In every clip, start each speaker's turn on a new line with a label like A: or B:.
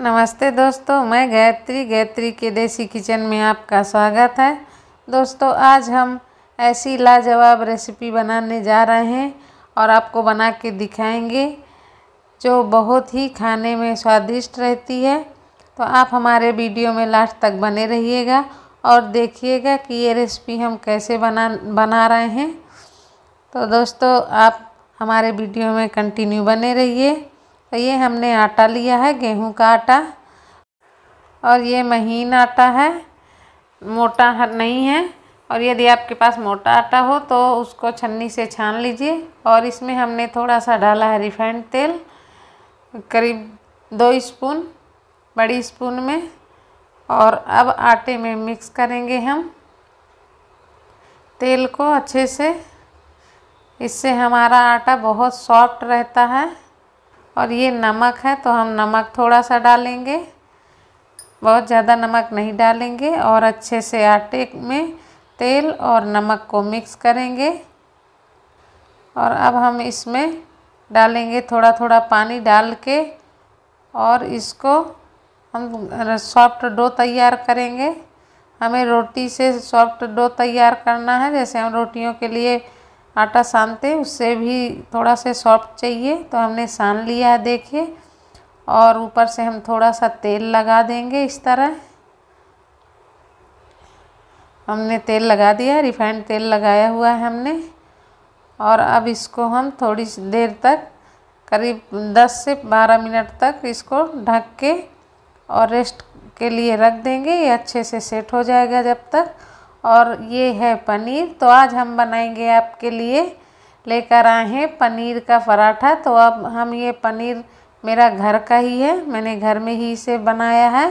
A: नमस्ते दोस्तों मैं गायत्री गायत्री के देसी किचन में आपका स्वागत है दोस्तों आज हम ऐसी लाजवाब रेसिपी बनाने जा रहे हैं और आपको बना के दिखाएंगे जो बहुत ही खाने में स्वादिष्ट रहती है तो आप हमारे वीडियो में लास्ट तक बने रहिएगा और देखिएगा कि ये रेसिपी हम कैसे बना बना रहे हैं तो दोस्तों आप हमारे वीडियो में कंटिन्यू बने रहिए तो ये हमने आटा लिया है गेहूं का आटा और ये महीन आटा है मोटा नहीं है और यदि आपके पास मोटा आटा हो तो उसको छन्नी से छान लीजिए और इसमें हमने थोड़ा सा डाला है रिफाइंड तेल करीब दो स्पून बड़ी स्पून में और अब आटे में मिक्स करेंगे हम तेल को अच्छे से इससे हमारा आटा बहुत सॉफ्ट रहता है और ये नमक है तो हम नमक थोड़ा सा डालेंगे बहुत ज़्यादा नमक नहीं डालेंगे और अच्छे से आटे में तेल और नमक को मिक्स करेंगे और अब हम इसमें डालेंगे थोड़ा थोड़ा पानी डाल के और इसको हम सॉफ्ट डो तैयार करेंगे हमें रोटी से सॉफ्ट डो तैयार करना है जैसे हम रोटियों के लिए आटा सानते उससे भी थोड़ा से सॉफ्ट चाहिए तो हमने सान लिया है देखिए और ऊपर से हम थोड़ा सा तेल लगा देंगे इस तरह हमने तेल लगा दिया रिफाइंड तेल लगाया हुआ है हमने और अब इसको हम थोड़ी देर तक करीब 10 से 12 मिनट तक इसको ढक के और रेस्ट के लिए रख देंगे ये अच्छे से सेट हो जाएगा जब तक और ये है पनीर तो आज हम बनाएंगे आपके लिए लेकर आए हैं पनीर का पराठा तो अब हम ये पनीर मेरा घर का ही है मैंने घर में ही इसे बनाया है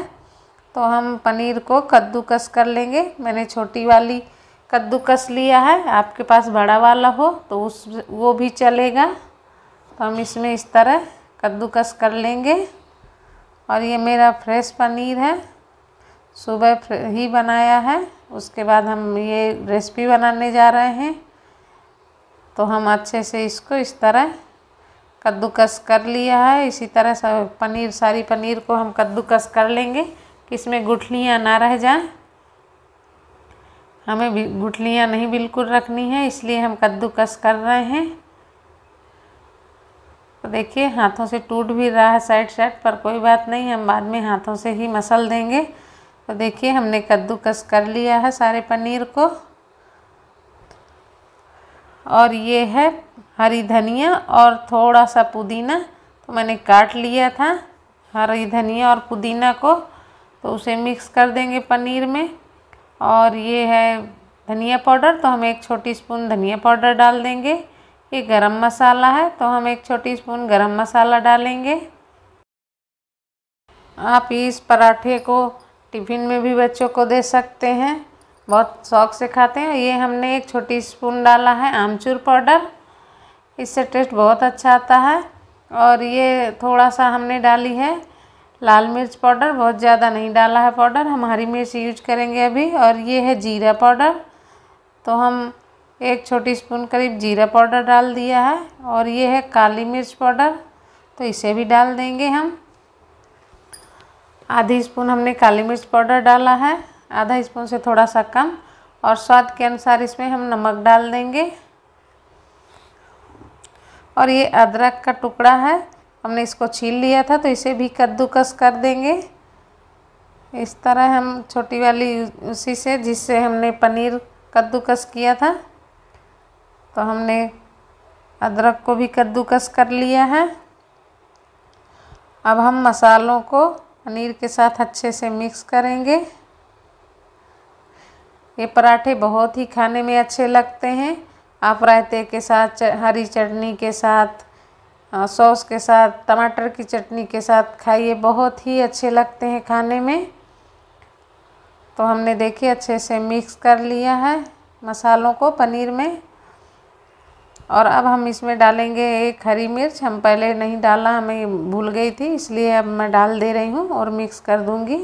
A: तो हम पनीर को कद्दूकस कर लेंगे मैंने छोटी वाली कद्दूकस लिया है आपके पास बड़ा वाला हो तो उस वो भी चलेगा तो हम इसमें इस तरह कद्दूकस कर लेंगे और ये मेरा फ्रेश पनीर है सुबह ही बनाया है उसके बाद हम ये रेसिपी बनाने जा रहे हैं तो हम अच्छे से इसको इस तरह कद्दूकस कर लिया है इसी तरह सब पनीर सारी पनीर को हम कद्दूकस कर लेंगे कि इसमें गुठलियाँ ना रह जाएं हमें भी गुठलियाँ नहीं बिल्कुल रखनी है इसलिए हम कद्दूकस कर रहे हैं तो देखिए हाथों से टूट भी रहा है साइड साइड पर कोई बात नहीं हम बाद में हाथों से ही मसल देंगे तो देखिए हमने कद्दूकस कर लिया है सारे पनीर को और ये है हरी धनिया और थोड़ा सा पुदीना तो मैंने काट लिया था हरी धनिया और पुदीना को तो उसे मिक्स कर देंगे पनीर में और ये है धनिया पाउडर तो हम एक छोटी स्पून धनिया पाउडर डाल देंगे ये गरम मसाला है तो हम एक छोटी स्पून गरम मसाला डालेंगे आप इस पराठे को टिफ़िन में भी बच्चों को दे सकते हैं बहुत शौक से खाते हैं ये हमने एक छोटी स्पून डाला है आमचूर पाउडर इससे टेस्ट बहुत अच्छा आता है और ये थोड़ा सा हमने डाली है लाल मिर्च पाउडर बहुत ज़्यादा नहीं डाला है पाउडर हम हरी मिर्च यूज करेंगे अभी और ये है जीरा पाउडर तो हम एक छोटी स्पून करीब जीरा पाउडर डाल दिया है और ये है काली मिर्च पाउडर तो इसे भी डाल देंगे हम आधी स्पून हमने काली मिर्च पाउडर डाला है आधा स्पून से थोड़ा सा कम और स्वाद के अनुसार इसमें हम नमक डाल देंगे और ये अदरक का टुकड़ा है हमने इसको छील लिया था तो इसे भी कद्दूकस कर देंगे इस तरह हम छोटी वाली उसी से जिससे हमने पनीर कद्दूकस किया था तो हमने अदरक को भी कद्दूकस कर लिया है अब हम मसालों को पनीर के साथ अच्छे से मिक्स करेंगे ये पराठे बहुत ही खाने में अच्छे लगते हैं आप रायते के साथ हरी चटनी के साथ सॉस के साथ टमाटर की चटनी के साथ खाइए बहुत ही अच्छे लगते हैं खाने में तो हमने देखिए अच्छे से मिक्स कर लिया है मसालों को पनीर में और अब हम इसमें डालेंगे एक हरी मिर्च हम पहले नहीं डाला हमें भूल गई थी इसलिए अब मैं डाल दे रही हूँ और मिक्स कर दूँगी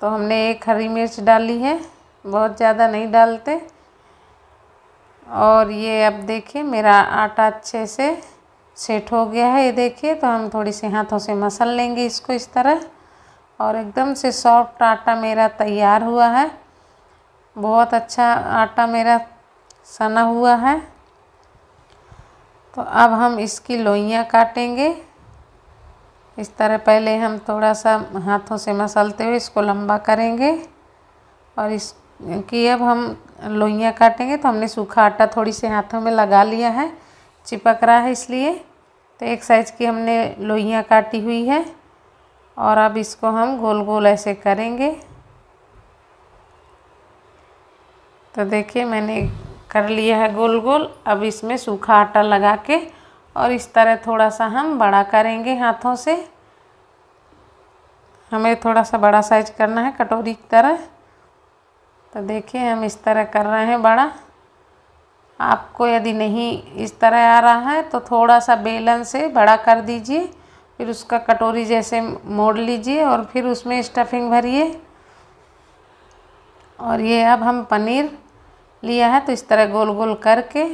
A: तो हमने एक हरी मिर्च डाली है बहुत ज़्यादा नहीं डालते और ये अब देखिए मेरा आटा अच्छे से सेट हो गया है ये देखिए तो हम थोड़ी सी हाथों से मसल लेंगे इसको इस तरह और एकदम से सॉफ्ट आटा मेरा तैयार हुआ है बहुत अच्छा आटा मेरा सना हुआ है तो अब हम इसकी लोइयाँ काटेंगे इस तरह पहले हम थोड़ा सा हाथों से मसलते हुए इसको लंबा करेंगे और इस कि अब हम लोइयाँ काटेंगे तो हमने सूखा आटा थोड़ी से हाथों में लगा लिया है चिपक रहा है इसलिए तो एक साइज़ की हमने लोइयाँ काटी हुई है और अब इसको हम गोल गोल ऐसे करेंगे तो देखिए मैंने कर लिया है गोल गोल अब इसमें सूखा आटा लगा के और इस तरह थोड़ा सा हम बड़ा करेंगे हाथों से हमें थोड़ा सा बड़ा साइज करना है कटोरी की तरह तो देखिए हम इस तरह कर रहे हैं बड़ा आपको यदि नहीं इस तरह आ रहा है तो थोड़ा सा बेलन से बड़ा कर दीजिए फिर उसका कटोरी जैसे मोड़ लीजिए और फिर उसमें स्टफिंग भरिए और ये अब हम पनीर लिया है तो इस तरह गोल गोल करके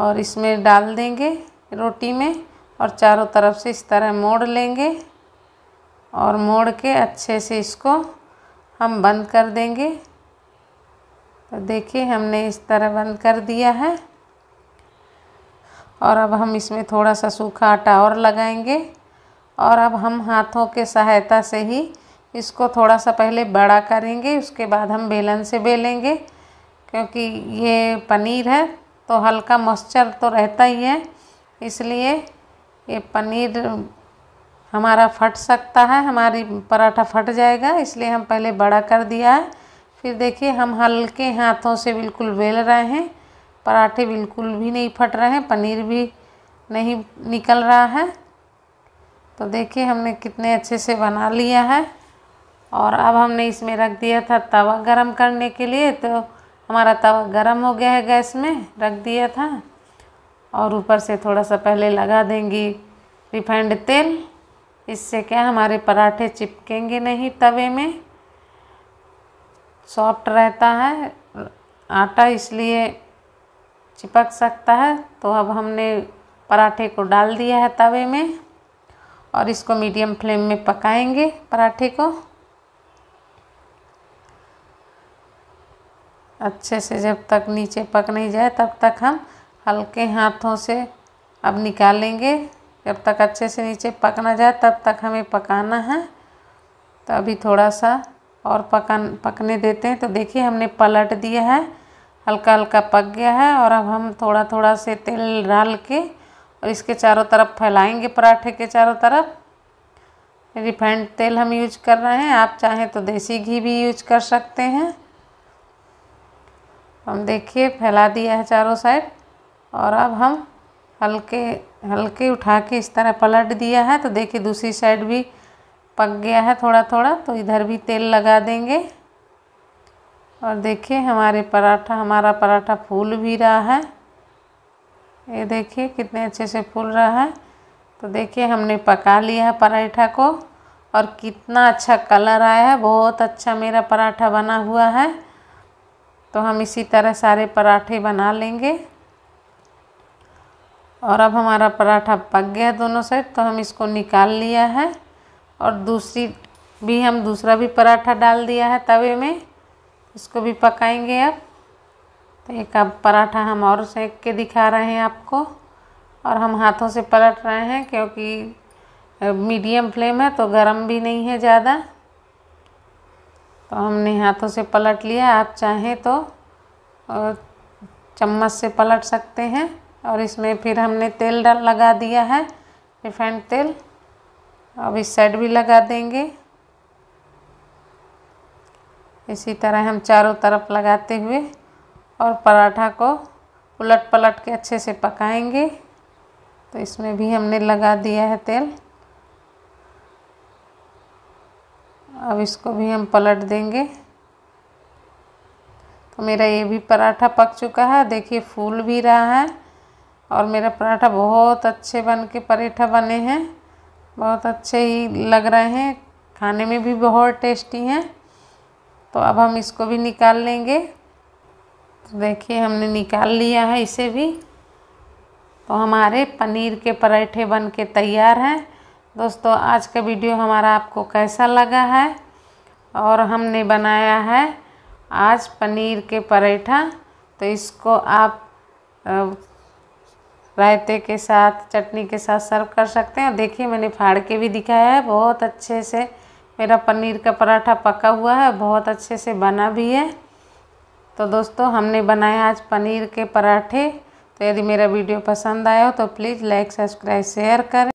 A: और इसमें डाल देंगे रोटी में और चारों तरफ से इस तरह मोड़ लेंगे और मोड़ के अच्छे से इसको हम बंद कर देंगे तो देखिए हमने इस तरह बंद कर दिया है और अब हम इसमें थोड़ा सा सूखा आटा और लगाएंगे और अब हम हाथों के सहायता से ही इसको थोड़ा सा पहले बड़ा करेंगे उसके बाद हम बेलन से बेलेंगे क्योंकि ये पनीर है तो हल्का मॉइस्चर तो रहता ही है इसलिए ये पनीर हमारा फट सकता है हमारी पराठा फट जाएगा इसलिए हम पहले बड़ा कर दिया है फिर देखिए हम हल्के हाथों से बिल्कुल बेल रहे हैं पराठे बिल्कुल भी नहीं फट रहे हैं पनीर भी नहीं निकल रहा है तो देखिए हमने कितने अच्छे से बना लिया है और अब हमने इसमें रख दिया था तवा गरम करने के लिए तो हमारा तवा गर्म हो गया है गैस में रख दिया था और ऊपर से थोड़ा सा पहले लगा देंगी रिफाइंड तेल इससे क्या हमारे पराठे चिपकेंगे नहीं तवे में सॉफ्ट रहता है आटा इसलिए चिपक सकता है तो अब हमने पराठे को डाल दिया है तवे में और इसको मीडियम फ्लेम में पकाएंगे पराठे को अच्छे से जब तक नीचे पक नहीं जाए तब तक हम हल्के हाथों से अब निकालेंगे जब तक अच्छे से नीचे पक ना जाए तब तक हमें पकाना है तो अभी थोड़ा सा और पकन पकने देते हैं तो देखिए हमने पलट दिया है हल्का हल्का पक गया है और अब हम थोड़ा थोड़ा से तेल डाल के और इसके चारों तरफ फैलाएंगे पराठे के चारों तरफ रिफाइंड तेल हम यूज कर रहे हैं आप चाहें तो देसी घी भी यूज कर सकते हैं हम देखिए फैला दिया है चारों साइड और अब हम हल्के हल्के उठा के इस तरह पलट दिया है तो देखिए दूसरी साइड भी पक गया है थोड़ा थोड़ा तो इधर भी तेल लगा देंगे और देखिए हमारे पराठा हमारा पराठा फूल भी रहा है ये देखिए कितने अच्छे से फूल रहा है तो देखिए हमने पका लिया है पराठा को और कितना अच्छा कलर आया है बहुत अच्छा मेरा पराठा बना हुआ है तो हम इसी तरह सारे पराठे बना लेंगे और अब हमारा पराठा पक गया दोनों साइड तो हम इसको निकाल लिया है और दूसरी भी हम दूसरा भी पराठा डाल दिया है तवे में इसको भी पकाएंगे अब तो एक अब पराठा हम और सेक के दिखा रहे हैं आपको और हम हाथों से पलट रहे हैं क्योंकि मीडियम फ्लेम है तो गर्म भी नहीं है ज़्यादा तो हमने हाथों से पलट लिया आप चाहें तो चम्मच से पलट सकते हैं और इसमें फिर हमने तेल डाल लगा दिया है रिफाइंड तेल अब इस साइड भी लगा देंगे इसी तरह हम चारों तरफ लगाते हुए और पराठा को उलट पलट के अच्छे से पकाएंगे तो इसमें भी हमने लगा दिया है तेल अब इसको भी हम पलट देंगे तो मेरा ये भी पराठा पक चुका है देखिए फूल भी रहा है और मेरा पराठा बहुत अच्छे बन के पराठा बने हैं बहुत अच्छे ही लग रहे हैं खाने में भी बहुत टेस्टी हैं तो अब हम इसको भी निकाल लेंगे तो देखिए हमने निकाल लिया है इसे भी तो हमारे पनीर के पराठे बन के तैयार हैं दोस्तों आज का वीडियो हमारा आपको कैसा लगा है और हमने बनाया है आज पनीर के पराठा तो इसको आप रायते के साथ चटनी के साथ सर्व कर सकते हैं देखिए मैंने फाड़ के भी दिखाया है बहुत अच्छे से मेरा पनीर का पराठा पका हुआ है बहुत अच्छे से बना भी है तो दोस्तों हमने बनाया आज पनीर के पराठे तो यदि मेरा वीडियो पसंद आया हो तो प्लीज़ लाइक सब्सक्राइब शेयर करें